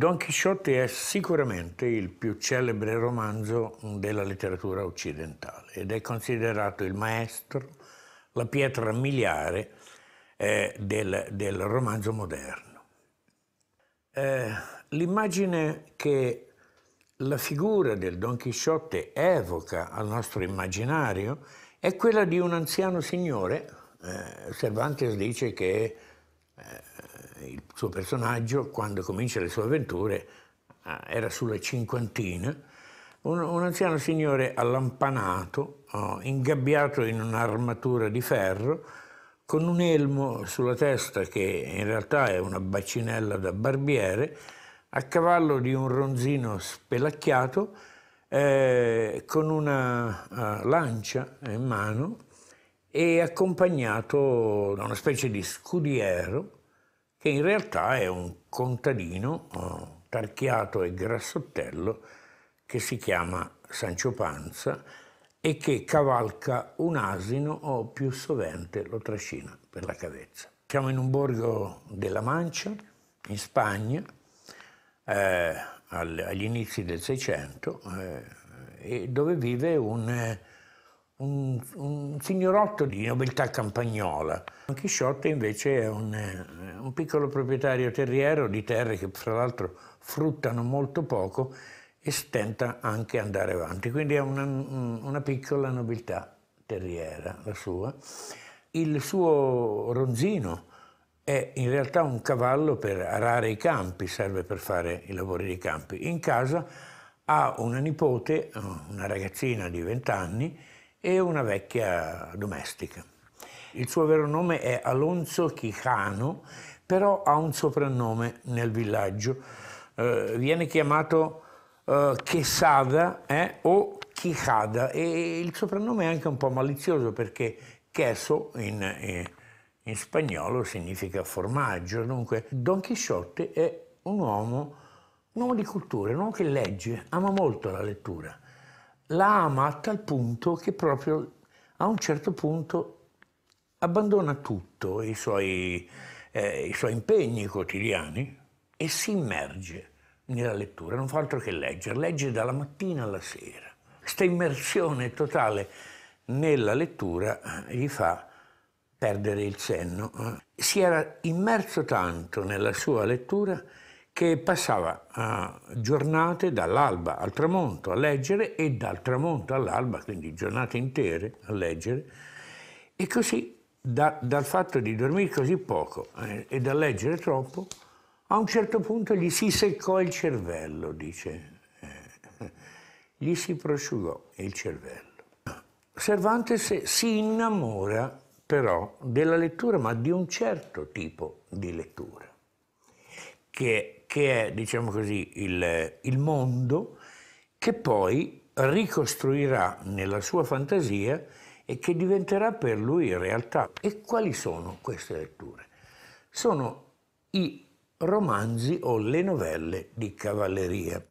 Don Chisciotte è sicuramente il più celebre romanzo della letteratura occidentale ed è considerato il maestro, la pietra miliare eh, del, del, romanzo moderno. Eh, l'immagine che la figura del Don Chisciotte evoca al nostro immaginario è quella di un anziano signore. Eh, Cervantes dice che eh, eh, il suo personaggio, quando comincia le sue avventure, eh, era sulla cinquantina, un, un anziano signore allampanato, oh, ingabbiato in un'armatura di ferro, con un elmo sulla testa che in realtà è una bacinella da barbiere, a cavallo di un ronzino spelacchiato, eh, con una uh, lancia in mano e accompagnato da una specie di scudiero che in realtà è un contadino oh, tarchiato e grassottello che si chiama Sancio Panza e che cavalca un asino o più sovente lo trascina per la cavezza. Siamo in un borgo della Mancia, in Spagna, eh, agli inizi del Seicento, eh, dove vive un, eh, un, un signorotto di nobiltà campagnola. Don Chisciotte invece è un, eh, un piccolo proprietario terriero di terre che fra l'altro fruttano molto poco e stenta anche andare avanti, quindi è una, una piccola nobiltà terriera la sua. Il suo ronzino è in realtà un cavallo per arare i campi, serve per fare i lavori dei campi. In casa ha una nipote, una ragazzina di 20 anni e una vecchia domestica. Il suo vero nome è Alonso Chicano, però ha un soprannome nel villaggio, eh, viene chiamato eh, Quesada eh, o Quijada e il soprannome è anche un po' malizioso perché queso in, in, eh, in spagnolo significa formaggio, dunque Don Chisciotte è un uomo, un uomo di cultura, un uomo che legge, ama molto la lettura, la ama a tal punto che proprio a un certo punto abbandona tutto, i suoi eh, i suoi impegni quotidiani e si immerge nella lettura, non fa altro che leggere, legge dalla mattina alla sera. Questa immersione totale nella lettura eh, gli fa perdere il senno. Si era immerso tanto nella sua lettura che passava uh, giornate dall'alba al tramonto a leggere e dal tramonto all'alba, quindi giornate intere a leggere, e così da, dal fatto di dormire così poco eh, e da leggere troppo, a un certo punto gli si seccò il cervello, dice. Eh, gli si prosciugò il cervello. Cervantes si innamora però della lettura, ma di un certo tipo di lettura, che, che è, diciamo così, il, il mondo che poi ricostruirà nella sua fantasia e che diventerà per lui realtà. E quali sono queste letture? Sono i romanzi o le novelle di cavalleria.